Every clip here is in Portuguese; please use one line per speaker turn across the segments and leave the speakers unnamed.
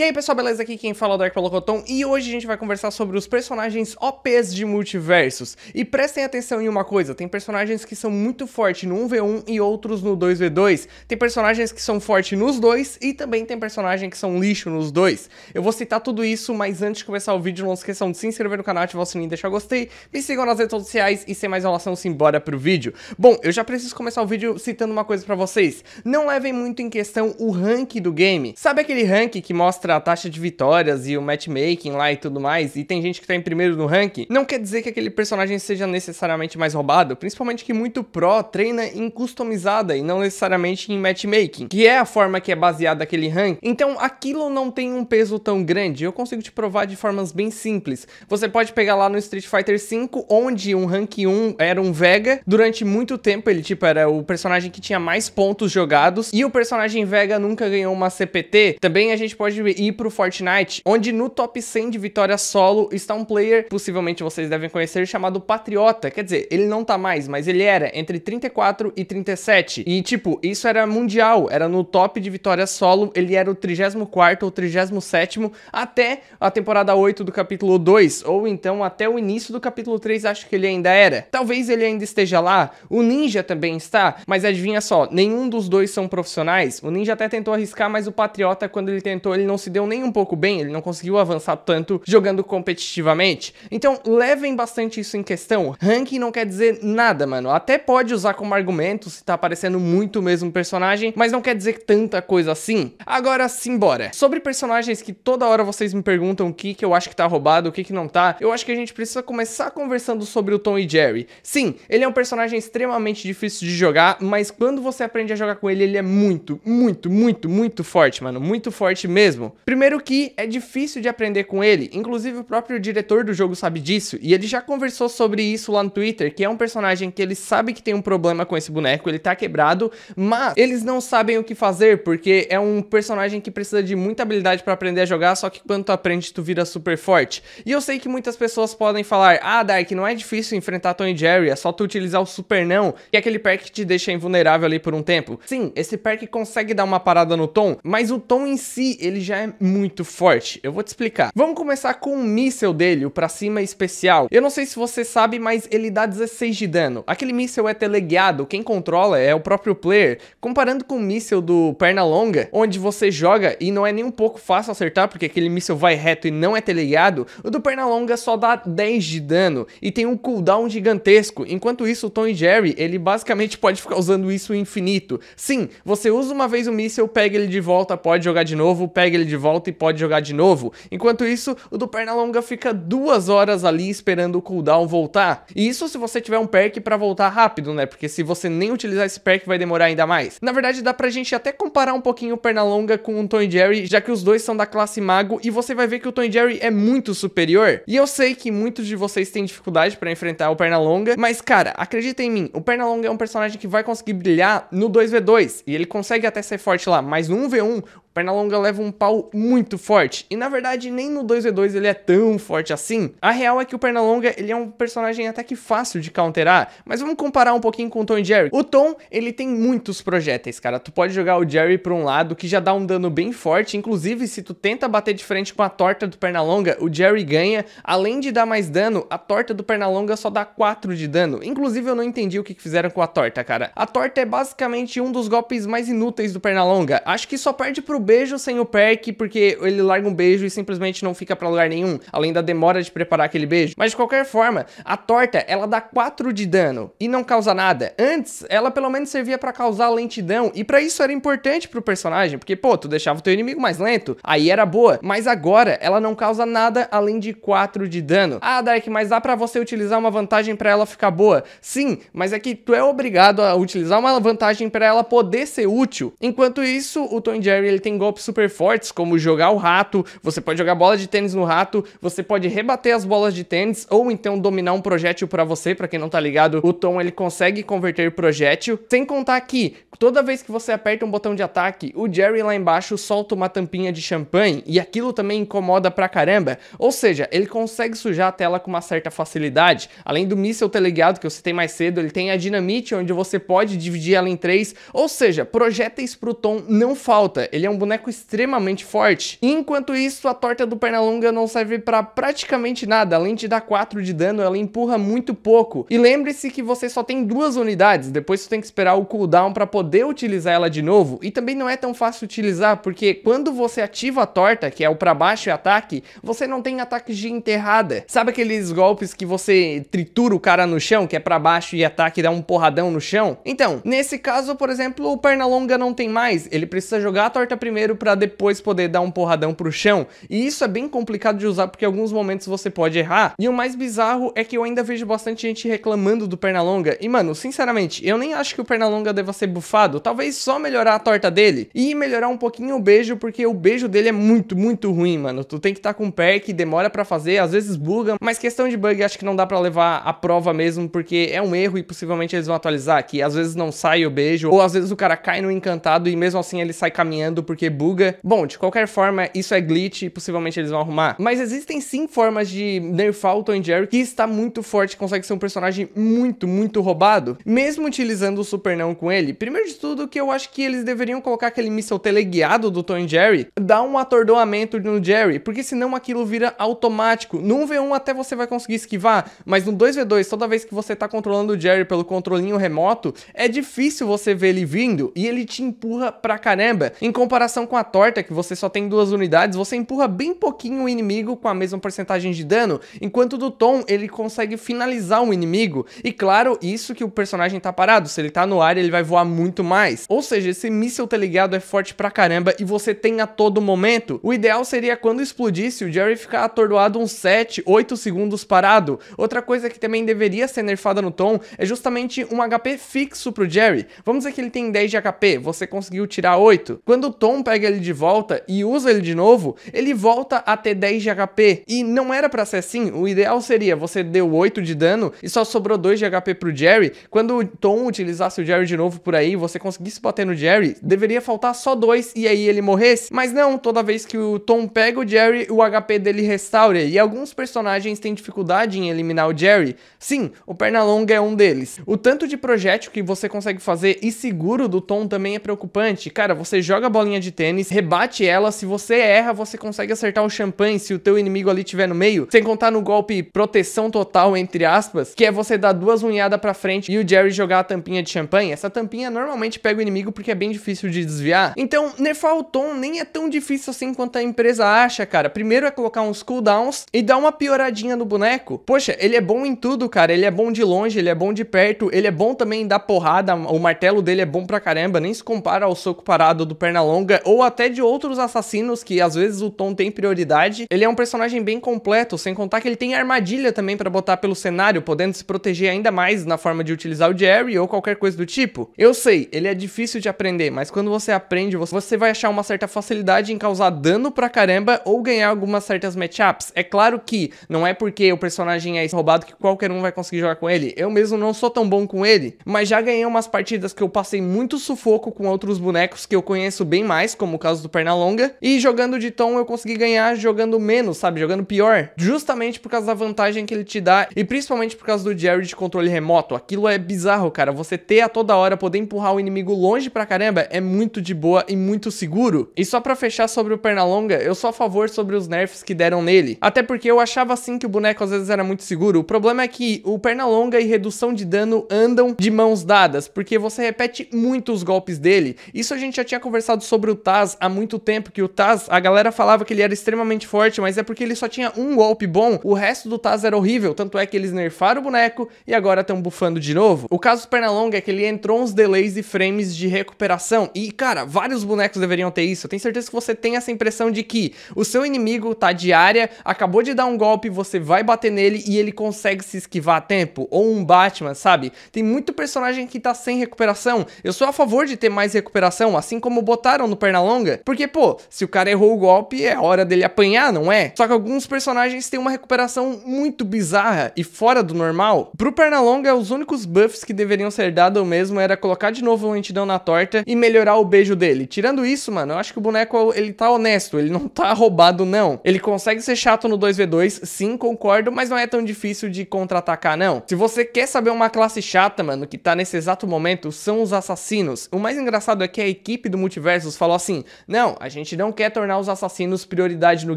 E aí pessoal, beleza? Aqui quem fala é o Dark Polocoton e hoje a gente vai conversar sobre os personagens OPs de multiversos. E prestem atenção em uma coisa, tem personagens que são muito fortes no 1v1 e outros no 2v2, tem personagens que são fortes nos dois e também tem personagem que são lixo nos dois. Eu vou citar tudo isso, mas antes de começar o vídeo não esqueçam de se inscrever no canal, ativar o sininho e deixar gostei, me sigam nas redes sociais e sem mais enrolação, simbora pro vídeo. Bom, eu já preciso começar o vídeo citando uma coisa pra vocês, não levem muito em questão o rank do game. Sabe aquele rank que mostra a taxa de vitórias e o matchmaking lá e tudo mais, e tem gente que tá em primeiro no ranking, não quer dizer que aquele personagem seja necessariamente mais roubado, principalmente que muito pro treina em customizada e não necessariamente em matchmaking, que é a forma que é baseada aquele ranking. Então aquilo não tem um peso tão grande, eu consigo te provar de formas bem simples. Você pode pegar lá no Street Fighter V, onde um rank 1 era um Vega, durante muito tempo ele tipo era o personagem que tinha mais pontos jogados e o personagem Vega nunca ganhou uma CPT. Também a gente pode ir pro Fortnite, onde no top 100 de vitória solo está um player, possivelmente vocês devem conhecer, chamado Patriota. Quer dizer, ele não tá mais, mas ele era entre 34 e 37. E tipo, isso era mundial, era no top de vitória solo, ele era o 34 ou 37 até a temporada 8 do capítulo 2, ou então até o início do capítulo 3, acho que ele ainda era. Talvez ele ainda esteja lá, o Ninja também está, mas adivinha só, nenhum dos dois são profissionais. O Ninja até tentou arriscar, mas o Patriota, quando ele tentou, ele não se deu nem um pouco bem, ele não conseguiu avançar tanto jogando competitivamente. Então, levem bastante isso em questão. Ranking não quer dizer nada, mano. Até pode usar como argumento se tá aparecendo muito o mesmo personagem, mas não quer dizer tanta coisa assim. Agora, simbora. Sobre personagens que toda hora vocês me perguntam o que que eu acho que tá roubado, o que que não tá, eu acho que a gente precisa começar conversando sobre o Tom e Jerry. Sim, ele é um personagem extremamente difícil de jogar, mas quando você aprende a jogar com ele, ele é muito, muito, muito, muito forte, mano. Muito forte mesmo. Primeiro que é difícil de aprender com ele, inclusive o próprio diretor do jogo sabe disso, e ele já conversou sobre isso lá no Twitter, que é um personagem que ele sabe que tem um problema com esse boneco, ele tá quebrado, mas eles não sabem o que fazer, porque é um personagem que precisa de muita habilidade para aprender a jogar, só que quando tu aprende, tu vira super forte. E eu sei que muitas pessoas podem falar, ah, Dark, não é difícil enfrentar Tony Jerry, é só tu utilizar o Super Não, que é aquele perk que te deixa invulnerável ali por um tempo. Sim, esse perk consegue dar uma parada no Tom, mas o Tom em si, ele já é muito forte. Eu vou te explicar. Vamos começar com o míssel dele, o pra cima é especial. Eu não sei se você sabe, mas ele dá 16 de dano. Aquele míssel é teleguiado, quem controla é o próprio player. Comparando com o míssel do perna longa, onde você joga e não é nem um pouco fácil acertar, porque aquele míssel vai reto e não é teleguiado, o do perna longa só dá 10 de dano e tem um cooldown gigantesco. Enquanto isso, o Tom e Jerry, ele basicamente pode ficar usando isso infinito. Sim, você usa uma vez o míssel, pega ele de volta, pode jogar de novo, pega ele de de volta e pode jogar de novo. Enquanto isso, o do Pernalonga fica duas horas ali esperando o cooldown voltar. E isso se você tiver um perk para voltar rápido, né? Porque se você nem utilizar esse perk, vai demorar ainda mais. Na verdade, dá pra gente até comparar um pouquinho o Pernalonga com o Tom Jerry, já que os dois são da classe mago, e você vai ver que o Tom Jerry é muito superior. E eu sei que muitos de vocês têm dificuldade para enfrentar o Pernalonga, mas cara, acredita em mim, o Pernalonga é um personagem que vai conseguir brilhar no 2v2, e ele consegue até ser forte lá, mas no 1v1, Pernalonga leva um pau muito forte. E na verdade, nem no 2v2 ele é tão forte assim. A real é que o Pernalonga, ele é um personagem até que fácil de counterar. Mas vamos comparar um pouquinho com o Tom e Jerry. O Tom, ele tem muitos projéteis, cara. Tu pode jogar o Jerry pra um lado, que já dá um dano bem forte. Inclusive, se tu tenta bater de frente com a torta do Pernalonga, o Jerry ganha. Além de dar mais dano, a torta do Pernalonga só dá 4 de dano. Inclusive, eu não entendi o que fizeram com a torta, cara. A torta é basicamente um dos golpes mais inúteis do Pernalonga. Acho que só perde pro beijo sem o perk, porque ele larga um beijo e simplesmente não fica pra lugar nenhum, além da demora de preparar aquele beijo. Mas de qualquer forma, a torta, ela dá 4 de dano e não causa nada. Antes, ela pelo menos servia pra causar lentidão, e pra isso era importante pro personagem, porque, pô, tu deixava o teu inimigo mais lento, aí era boa. Mas agora, ela não causa nada além de 4 de dano. Ah, Dark, mas dá pra você utilizar uma vantagem pra ela ficar boa? Sim, mas é que tu é obrigado a utilizar uma vantagem pra ela poder ser útil. Enquanto isso, o Tom Jerry, ele tem tem golpes super fortes, como jogar o rato, você pode jogar bola de tênis no rato, você pode rebater as bolas de tênis ou então dominar um projétil para você, para quem não tá ligado, o Tom ele consegue converter projétil. Sem contar que toda vez que você aperta um botão de ataque, o Jerry lá embaixo solta uma tampinha de champanhe e aquilo também incomoda pra caramba. Ou seja, ele consegue sujar a tela com uma certa facilidade. Além do míssel teleguiado que eu citei mais cedo, ele tem a dinamite onde você pode dividir ela em três, ou seja, projéteis pro Tom não falta. Ele é um boneco extremamente forte. Enquanto isso, a torta do Pernalonga não serve para praticamente nada, além de dar 4 de dano, ela empurra muito pouco. E lembre-se que você só tem duas unidades, depois você tem que esperar o cooldown para poder utilizar ela de novo. E também não é tão fácil utilizar, porque quando você ativa a torta, que é o para baixo e ataque, você não tem ataques de enterrada. Sabe aqueles golpes que você tritura o cara no chão, que é para baixo e ataque e dá um porradão no chão? Então, nesse caso, por exemplo, o Pernalonga não tem mais, ele precisa jogar a torta primeiro primeiro para depois poder dar um porradão pro chão. E isso é bem complicado de usar porque em alguns momentos você pode errar. E o mais bizarro é que eu ainda vejo bastante gente reclamando do Pernalonga. E mano, sinceramente, eu nem acho que o Pernalonga deva ser bufado. Talvez só melhorar a torta dele e melhorar um pouquinho o beijo, porque o beijo dele é muito, muito ruim, mano. Tu tem que estar tá com perk, demora para fazer, às vezes buga, mas questão de bug acho que não dá para levar a prova mesmo, porque é um erro e possivelmente eles vão atualizar que às vezes não sai o beijo, ou às vezes o cara cai no encantado e mesmo assim ele sai caminhando porque porque buga. Bom, de qualquer forma, isso é glitch e possivelmente eles vão arrumar. Mas existem sim formas de nerfar o Tom Jerry que está muito forte, consegue ser um personagem muito, muito roubado, mesmo utilizando o Super Não com ele. Primeiro de tudo, que eu acho que eles deveriam colocar aquele míssel teleguiado do Tom Jerry, dar um atordoamento no Jerry, porque senão aquilo vira automático. Num V1 até você vai conseguir esquivar, mas no 2v2, toda vez que você está controlando o Jerry pelo controlinho remoto, é difícil você ver ele vindo e ele te empurra pra caramba. Em comparação comparação com a torta, que você só tem duas unidades, você empurra bem pouquinho o inimigo com a mesma porcentagem de dano, enquanto do Tom ele consegue finalizar o inimigo. E claro, isso que o personagem tá parado, se ele tá no ar ele vai voar muito mais. Ou seja, esse míssil ligado é forte pra caramba e você tem a todo momento. O ideal seria quando explodisse o Jerry ficar atordoado uns 7, 8 segundos parado. Outra coisa que também deveria ser nerfada no Tom é justamente um HP fixo pro Jerry. Vamos dizer que ele tem 10 de HP, você conseguiu tirar 8. Quando o Tom pega ele de volta e usa ele de novo, ele volta a ter 10 de HP. E não era para ser assim, o ideal seria você deu 8 de dano e só sobrou 2 de HP pro Jerry. Quando o Tom utilizasse o Jerry de novo por aí, você conseguisse bater no Jerry, deveria faltar só 2 e aí ele morresse. Mas não, toda vez que o Tom pega o Jerry, o HP dele restaura. E alguns personagens têm dificuldade em eliminar o Jerry. Sim, o Pernalonga é um deles. O tanto de projétil que você consegue fazer e seguro do Tom também é preocupante. Cara, você joga a bolinha de de tênis, rebate ela, se você erra, você consegue acertar o champanhe se o teu inimigo ali tiver no meio, sem contar no golpe proteção total, entre aspas, que é você dar duas unhadas pra frente e o Jerry jogar a tampinha de champanhe. Essa tampinha normalmente pega o inimigo porque é bem difícil de desviar. Então, nerfar o Tom nem é tão difícil assim quanto a empresa acha, cara. Primeiro é colocar uns cooldowns e dar uma pioradinha no boneco. Poxa, ele é bom em tudo, cara. Ele é bom de longe, ele é bom de perto, ele é bom também em dar porrada, o martelo dele é bom pra caramba, nem se compara ao soco parado do Pernalonga é, ou até de outros assassinos que às vezes o Tom tem prioridade. Ele é um personagem bem completo, sem contar que ele tem armadilha também para botar pelo cenário, podendo se proteger ainda mais na forma de utilizar o Jerry ou qualquer coisa do tipo. Eu sei, ele é difícil de aprender, mas quando você aprende, você vai achar uma certa facilidade em causar dano pra caramba ou ganhar algumas certas matchups. É claro que não é porque o personagem é roubado que qualquer um vai conseguir jogar com ele. Eu mesmo não sou tão bom com ele, mas já ganhei umas partidas que eu passei muito sufoco com outros bonecos que eu conheço bem mais mais, como o caso do Pernalonga. E jogando de tom eu consegui ganhar jogando menos, sabe? Jogando pior. Justamente por causa da vantagem que ele te dá e principalmente por causa do Jerry de controle remoto. Aquilo é bizarro, cara. Você ter a toda hora poder empurrar o inimigo longe pra caramba é muito de boa e muito seguro. E só pra fechar sobre o Pernalonga, eu sou a favor sobre os nerfs que deram nele. Até porque eu achava assim que o boneco às vezes era muito seguro. O problema é que o Pernalonga e redução de dano andam de mãos dadas, porque você repete muito os golpes dele. Isso a gente já tinha conversado sobre o Taz há muito tempo, que o Taz, a galera falava que ele era extremamente forte, mas é porque ele só tinha um golpe bom, o resto do Taz era horrível, tanto é que eles nerfaram o boneco e agora estão bufando de novo. O caso do Pernalonga é que ele entrou uns delays e frames de recuperação, e cara, vários bonecos deveriam ter isso, eu tenho certeza que você tem essa impressão de que o seu inimigo tá de área, acabou de dar um golpe, você vai bater nele e ele consegue se esquivar a tempo, ou um Batman, sabe? Tem muito personagem que tá sem recuperação, eu sou a favor de ter mais recuperação, assim como botaram no perna longa, porque, pô, se o cara errou o golpe, é hora dele apanhar, não é? Só que alguns personagens têm uma recuperação muito bizarra e fora do normal. Pro Pernalonga, os únicos buffs que deveriam ser dados mesmo era colocar de novo o lentidão na torta e melhorar o beijo dele. Tirando isso, mano, eu acho que o boneco, ele tá honesto, ele não tá roubado, não. Ele consegue ser chato no 2v2, sim, concordo, mas não é tão difícil de contra-atacar, não. Se você quer saber uma classe chata, mano, que tá nesse exato momento, são os assassinos. O mais engraçado é que a equipe do Multiversus falou falou assim: não, a gente não quer tornar os assassinos prioridade no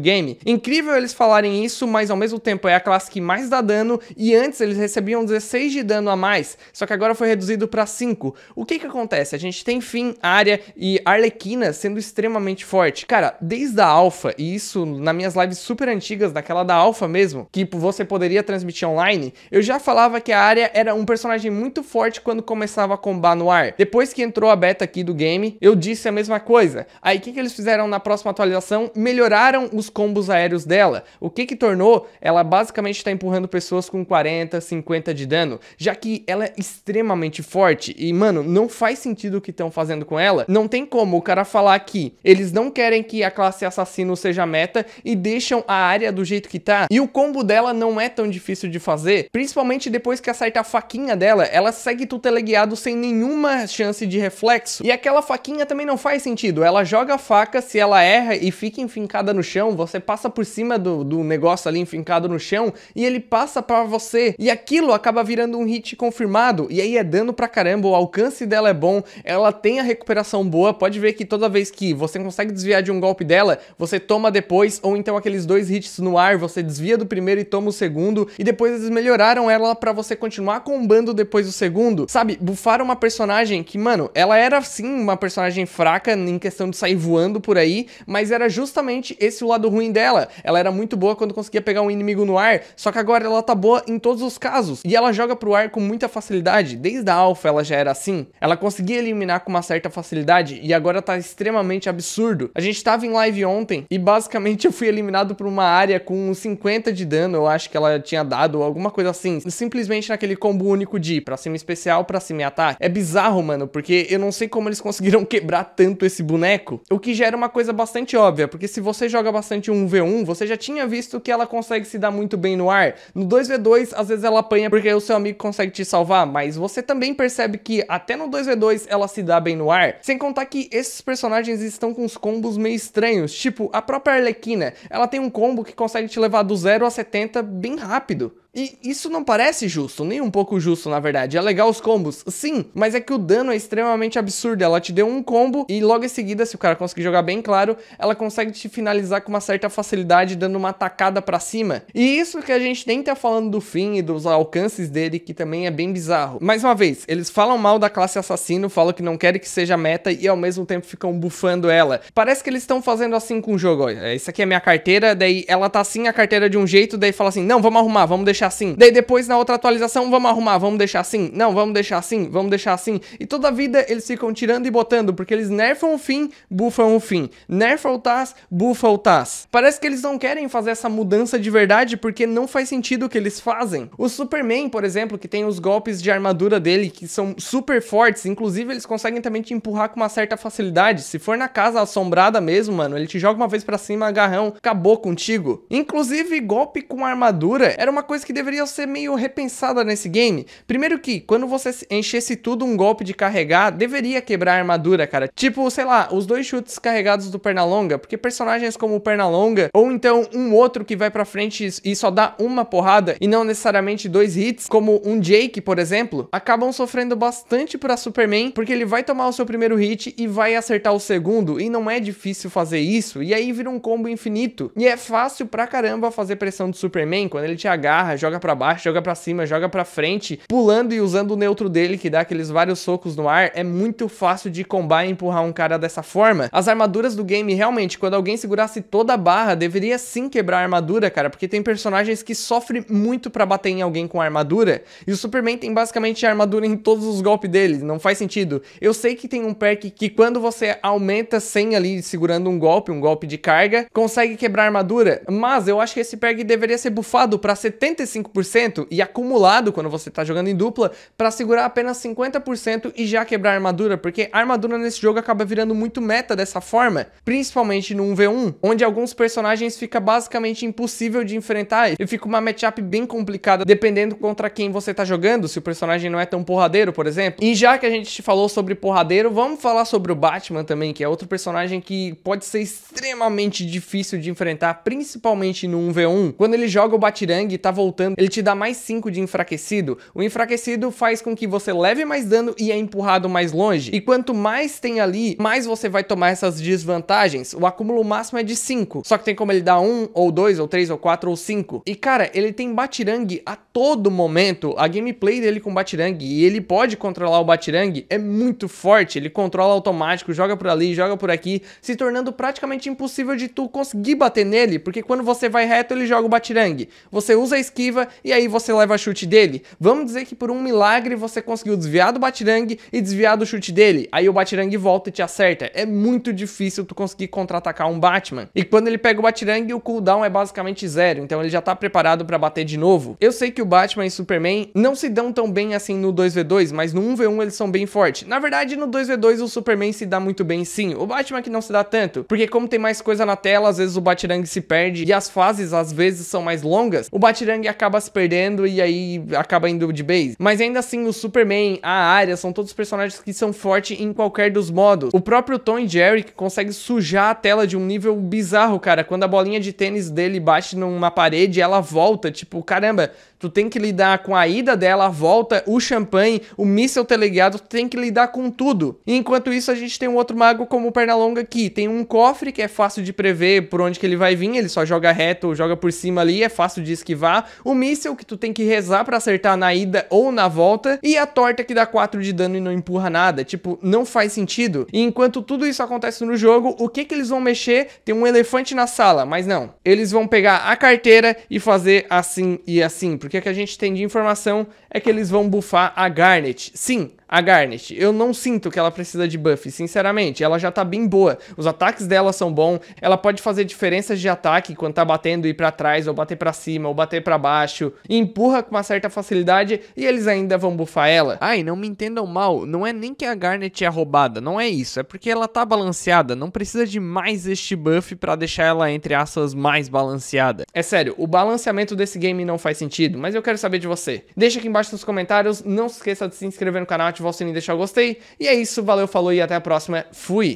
game. Incrível eles falarem isso, mas ao mesmo tempo é a classe que mais dá dano e antes eles recebiam 16 de dano a mais, só que agora foi reduzido para 5. O que que acontece? A gente tem fim área e Arlequina sendo extremamente forte. Cara, desde a Alpha, e isso nas minhas lives super antigas, daquela da Alpha mesmo, que você poderia transmitir online, eu já falava que a área era um personagem muito forte quando começava a combar no ar. Depois que entrou a beta aqui do game, eu disse a mesma coisa coisa. Aí o que, que eles fizeram na próxima atualização? Melhoraram os combos aéreos dela. O que que tornou ela basicamente está empurrando pessoas com 40, 50 de dano, já que ela é extremamente forte. E mano, não faz sentido o que estão fazendo com ela. Não tem como o cara falar que eles não querem que a classe assassino seja meta e deixam a área do jeito que tá. E o combo dela não é tão difícil de fazer, principalmente depois que acerta a faquinha dela, ela segue tuteleguiado sem nenhuma chance de reflexo. E aquela faquinha também não faz sentido sentido. Ela joga a faca, se ela erra e fica enfincada no chão, você passa por cima do, do negócio ali enfincado no chão e ele passa para você. E aquilo acaba virando um hit confirmado. E aí é dano pra caramba, o alcance dela é bom, ela tem a recuperação boa. Pode ver que toda vez que você consegue desviar de um golpe dela, você toma depois, ou então aqueles dois hits no ar, você desvia do primeiro e toma o segundo. E depois eles melhoraram ela para você continuar combando depois do segundo. Sabe, bufaram uma personagem que, mano, ela era sim uma personagem fraca em questão de sair voando por aí, mas era justamente esse o lado ruim dela. Ela era muito boa quando conseguia pegar um inimigo no ar, só que agora ela tá boa em todos os casos, e ela joga pro ar com muita facilidade. Desde a Alpha ela já era assim. Ela conseguia eliminar com uma certa facilidade, e agora tá extremamente absurdo. A gente tava em live ontem, e basicamente eu fui eliminado por uma área com 50 de dano, eu acho que ela tinha dado, alguma coisa assim. Simplesmente naquele combo único de pra cima especial, pra cima e ataque. É bizarro, mano, porque eu não sei como eles conseguiram quebrar tanto esse boneco, o que gera uma coisa bastante óbvia, porque se você joga bastante um v 1 você já tinha visto que ela consegue se dar muito bem no ar. No 2v2, às vezes ela apanha porque o seu amigo consegue te salvar, mas você também percebe que até no 2v2 ela se dá bem no ar. Sem contar que esses personagens estão com uns combos meio estranhos, tipo a própria Arlequina, ela tem um combo que consegue te levar do 0 a 70 bem rápido. E isso não parece justo, nem um pouco justo, na verdade. É legal os combos, sim, mas é que o dano é extremamente absurdo. Ela te deu um combo e logo em seguida, se o cara conseguir jogar bem claro, ela consegue te finalizar com uma certa facilidade, dando uma atacada para cima. E isso que a gente nem tá falando do fim e dos alcances dele, que também é bem bizarro. Mais uma vez, eles falam mal da classe assassino, falam que não querem que seja meta e ao mesmo tempo ficam bufando ela. Parece que eles estão fazendo assim com o jogo. Olha, isso aqui é minha carteira, daí ela tá assim a carteira de um jeito, daí fala assim, não, vamos arrumar, vamos deixar deixar assim. Daí depois na outra atualização, vamos arrumar, vamos deixar assim. Não, vamos deixar assim, vamos deixar assim. E toda a vida eles ficam tirando e botando, porque eles nerfam o fim, bufam o fim. Nerfam o TAS, bufam o TAS. Parece que eles não querem fazer essa mudança de verdade, porque não faz sentido o que eles fazem. O Superman, por exemplo, que tem os golpes de armadura dele, que são super fortes, inclusive eles conseguem também te empurrar com uma certa facilidade. Se for na casa assombrada mesmo, mano, ele te joga uma vez pra cima, agarrão, acabou contigo. Inclusive, golpe com armadura era uma coisa que deveria ser meio repensada nesse game. Primeiro que, quando você enchesse tudo um golpe de carregar, deveria quebrar a armadura, cara. Tipo, sei lá, os dois chutes carregados do Pernalonga, porque personagens como o Pernalonga, ou então um outro que vai pra frente e só dá uma porrada, e não necessariamente dois hits, como um Jake, por exemplo, acabam sofrendo bastante pra Superman, porque ele vai tomar o seu primeiro hit e vai acertar o segundo, e não é difícil fazer isso, e aí vira um combo infinito. E é fácil pra caramba fazer pressão do Superman, quando ele te agarra, joga para baixo, joga para cima, joga para frente, pulando e usando o neutro dele que dá aqueles vários socos no ar, é muito fácil de combar e empurrar um cara dessa forma. As armaduras do game realmente, quando alguém segurasse toda a barra, deveria sim quebrar a armadura, cara, porque tem personagens que sofrem muito para bater em alguém com armadura, e o Superman tem basicamente armadura em todos os golpes dele, não faz sentido. Eu sei que tem um perk que quando você aumenta 100 ali segurando um golpe, um golpe de carga, consegue quebrar a armadura, mas eu acho que esse perk deveria ser bufado para 75 55% e acumulado quando você está jogando em dupla para segurar apenas 50% e já quebrar a armadura, porque a armadura nesse jogo acaba virando muito meta dessa forma, principalmente no 1v1, onde alguns personagens fica basicamente impossível de enfrentar e fica uma matchup bem complicada dependendo contra quem você está jogando, se o personagem não é tão porradeiro, por exemplo. E já que a gente falou sobre porradeiro, vamos falar sobre o Batman também, que é outro personagem que pode ser extremamente difícil de enfrentar, principalmente no 1v1. Quando ele joga o Batirang e tá voltando voltando, ele te dá mais 5 de enfraquecido. O enfraquecido faz com que você leve mais dano e é empurrado mais longe. E quanto mais tem ali, mais você vai tomar essas desvantagens. O acúmulo máximo é de 5. Só que tem como ele dar 1, um, ou 2, ou 3, ou 4, ou 5. E cara, ele tem Batirangue a todo momento. A gameplay dele com Batirangue e ele pode controlar o Batirangue é muito forte. Ele controla automático, joga por ali, joga por aqui, se tornando praticamente impossível de tu conseguir bater nele, porque quando você vai reto ele joga o Batirangue. Você usa a skill esquiva e aí você leva chute dele. Vamos dizer que por um milagre você conseguiu desviar do batirang e desviar do chute dele. Aí o batirang volta e te acerta. É muito difícil tu conseguir contra-atacar um Batman. E quando ele pega o batirang o cooldown é basicamente zero, então ele já tá preparado para bater de novo. Eu sei que o Batman e Superman não se dão tão bem assim no 2v2, mas no 1v1 eles são bem fortes. Na verdade, no 2v2 o Superman se dá muito bem sim, o Batman que não se dá tanto, porque como tem mais coisa na tela, às vezes o batirang se perde e as fases às vezes são mais longas, o batirang acaba se perdendo e aí acaba indo de base. Mas ainda assim, o Superman, a área, são todos personagens que são fortes em qualquer dos modos. O próprio Tom e Jerry que consegue sujar a tela de um nível bizarro, cara. Quando a bolinha de tênis dele bate numa parede, ela volta. Tipo, caramba, tu tem que lidar com a ida dela, a volta, o champanhe, o míssel teleguiado, tu tem que lidar com tudo. E enquanto isso, a gente tem um outro mago como o Pernalonga aqui. Tem um cofre que é fácil de prever por onde que ele vai vir, ele só joga reto ou joga por cima ali, é fácil de esquivar. O míssel que tu tem que rezar para acertar na ida ou na volta. E a torta que dá 4 de dano e não empurra nada. Tipo, não faz sentido. E enquanto tudo isso acontece no jogo, o que que eles vão mexer? Tem um elefante na sala, mas não. Eles vão pegar a carteira e fazer assim e assim, porque o que, é que a gente tem de informação é que eles vão bufar a Garnet. Sim, a Garnet. Eu não sinto que ela precisa de buff, sinceramente. Ela já tá bem boa. Os ataques dela são bons. Ela pode fazer diferenças de ataque quando tá batendo e ir pra trás, ou bater pra cima, ou bater pra baixo. E empurra com uma certa facilidade e eles ainda vão bufar ela. Ai, não me entendam mal. Não é nem que a Garnet é roubada. Não é isso. É porque ela tá balanceada. Não precisa de mais este buff pra deixar ela, entre aspas, mais balanceada. É sério, o balanceamento desse game não faz sentido, mas eu quero saber de você. Deixa aqui embaixo embaixo nos comentários. Não se esqueça de se inscrever no canal, ativar o sininho e deixar o gostei. E é isso, valeu, falou e até a próxima. Fui!